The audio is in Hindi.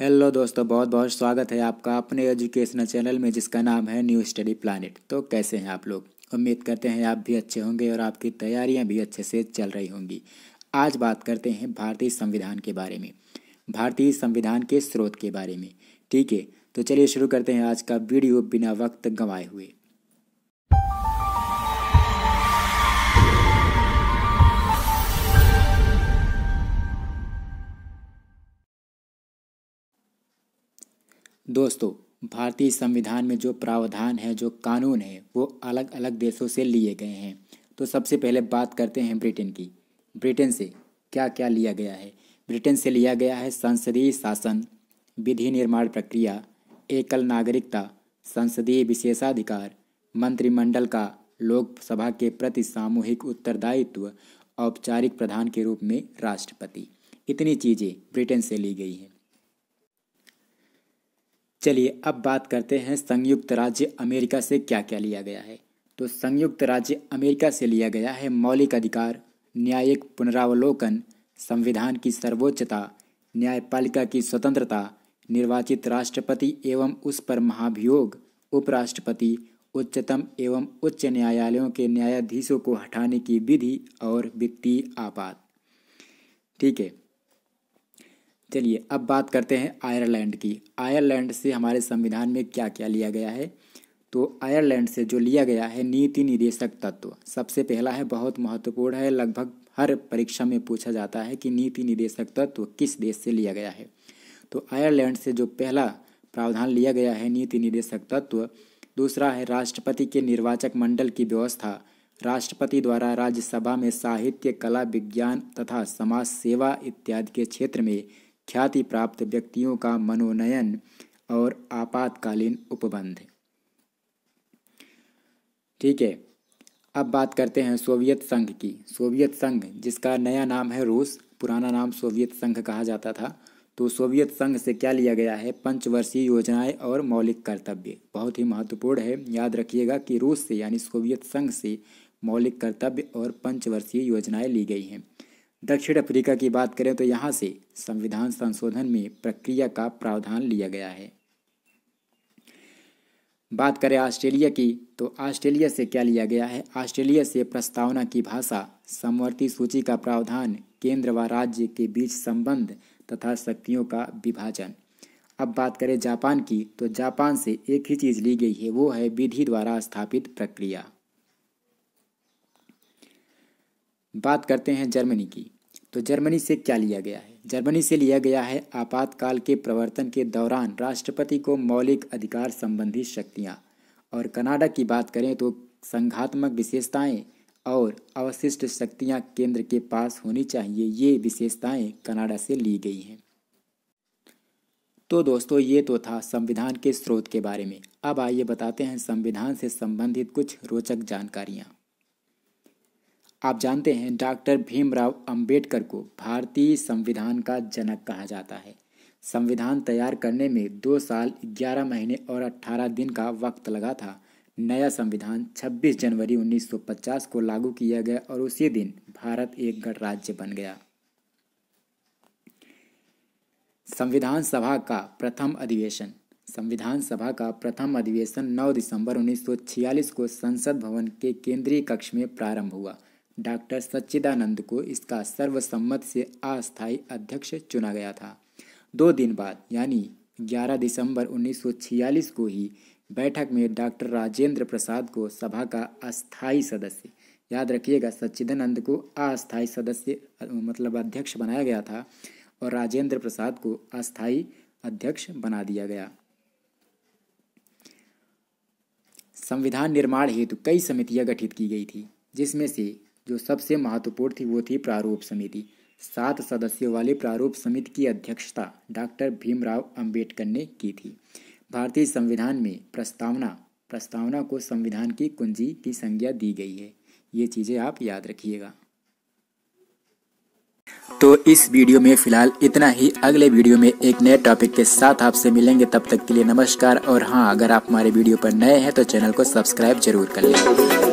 हेलो दोस्तों बहुत बहुत स्वागत है आपका अपने एजुकेशनल चैनल में जिसका नाम है न्यू स्टडी प्लानट तो कैसे हैं आप लोग उम्मीद करते हैं आप भी अच्छे होंगे और आपकी तैयारियां भी अच्छे से चल रही होंगी आज बात करते हैं भारतीय संविधान के बारे में भारतीय संविधान के स्रोत के बारे में ठीक है तो चलिए शुरू करते हैं आज का वीडियो बिना वक्त गंवाए हुए दोस्तों भारतीय संविधान में जो प्रावधान है जो कानून है वो अलग अलग देशों से लिए गए हैं तो सबसे पहले बात करते हैं ब्रिटेन की ब्रिटेन से क्या क्या लिया गया है ब्रिटेन से लिया गया है संसदीय शासन विधि निर्माण प्रक्रिया एकल नागरिकता संसदीय विशेषाधिकार मंत्रिमंडल का लोकसभा के प्रति सामूहिक उत्तरदायित्व औपचारिक प्रधान के रूप में राष्ट्रपति इतनी चीज़ें ब्रिटेन से ली गई हैं चलिए अब बात करते हैं संयुक्त राज्य अमेरिका से क्या क्या लिया गया है तो संयुक्त राज्य अमेरिका से लिया गया है मौलिक अधिकार न्यायिक पुनरावलोकन संविधान की सर्वोच्चता न्यायपालिका की स्वतंत्रता निर्वाचित राष्ट्रपति एवं उस पर महाभियोग उपराष्ट्रपति उच्चतम एवं उच्च न्यायालयों के न्यायाधीशों को हटाने की विधि और वित्तीय आपात ठीक है चलिए अब बात करते हैं आयरलैंड की आयरलैंड से हमारे संविधान में क्या क्या लिया गया है तो आयरलैंड से जो लिया गया है नीति निदेशक तत्व सबसे पहला है बहुत महत्वपूर्ण है लगभग हर परीक्षा में पूछा जाता है कि नीति निदेशक तत्व किस देश से लिया गया है तो आयरलैंड से जो पहला प्रावधान लिया गया है नीति निदेशक तत्व दूसरा है राष्ट्रपति के निर्वाचक मंडल की व्यवस्था राष्ट्रपति द्वारा राज्यसभा में साहित्य कला विज्ञान तथा समाज सेवा इत्यादि के क्षेत्र में ख्याति प्राप्त व्यक्तियों का मनोनयन और आपातकालीन उपबंध ठीक है अब बात करते हैं सोवियत संघ की सोवियत संघ जिसका नया नाम है रूस पुराना नाम सोवियत संघ कहा जाता था तो सोवियत संघ से क्या लिया गया है पंचवर्षीय योजनाएं और मौलिक कर्तव्य बहुत ही महत्वपूर्ण है याद रखिएगा कि रूस से यानी सोवियत संघ से मौलिक कर्तव्य और पंचवर्षीय योजनाएं ली गई हैं दक्षिण अफ्रीका की बात करें तो यहाँ से संविधान संशोधन में प्रक्रिया का प्रावधान लिया गया है बात करें ऑस्ट्रेलिया की तो ऑस्ट्रेलिया से क्या लिया गया है ऑस्ट्रेलिया से प्रस्तावना की भाषा समवर्ती सूची का प्रावधान केंद्र व राज्य के बीच संबंध तथा शक्तियों का विभाजन अब बात करें जापान की तो जापान से एक ही चीज़ ली गई है वो है विधि द्वारा स्थापित प्रक्रिया बात करते हैं जर्मनी की तो जर्मनी से क्या लिया गया है जर्मनी से लिया गया है आपातकाल के प्रवर्तन के दौरान राष्ट्रपति को मौलिक अधिकार संबंधी शक्तियाँ और कनाडा की बात करें तो संघात्मक विशेषताएं और अवशिष्ट शक्तियां केंद्र के पास होनी चाहिए ये विशेषताएं कनाडा से ली गई हैं तो दोस्तों ये तो था संविधान के स्रोत के बारे में अब आइए बताते हैं संविधान से संबंधित कुछ रोचक जानकारियाँ आप जानते हैं डॉक्टर भीमराव अंबेडकर को भारतीय संविधान का जनक कहा जाता है संविधान तैयार करने में दो साल ग्यारह महीने और अट्ठारह दिन का वक्त लगा था नया संविधान 26 जनवरी 1950 को लागू किया गया और उसी दिन भारत एक गणराज्य बन गया संविधान सभा का प्रथम अधिवेशन संविधान सभा का प्रथम अधिवेशन 9 दिसंबर 1946 को संसद भवन के केंद्रीय कक्ष में प्रारंभ हुआ डॉक्टर सच्चिदानंद को इसका सर्वसम्मत से अस्थायी अध्यक्ष चुना गया था दो दिन बाद यानी 11 दिसंबर 1946 को ही बैठक में डॉक्टर राजेंद्र प्रसाद को सभा का अस्थायी सदस्य याद रखिएगा सच्चिदानंद को अस्थायी सदस्य मतलब अध्यक्ष बनाया गया था और राजेंद्र प्रसाद को अस्थायी अध्यक्ष बना दिया गया संविधान निर्माण हेतु कई समितियां गठित की गई थी जिसमें से जो सबसे महत्वपूर्ण थी वो थी प्रारूप समिति सात सदस्यों वाली प्रारूप समिति की अध्यक्षता डॉक्टर भीमराव अंबेडकर ने की थी भारतीय संविधान में प्रस्तावना प्रस्तावना को संविधान की कुंजी की संज्ञा दी गई है ये चीज़ें आप याद रखिएगा तो इस वीडियो में फिलहाल इतना ही अगले वीडियो में एक नए टॉपिक के साथ आपसे मिलेंगे तब तक के लिए नमस्कार और हाँ अगर आप हमारे वीडियो पर नए हैं तो चैनल को सब्सक्राइब जरूर कर लें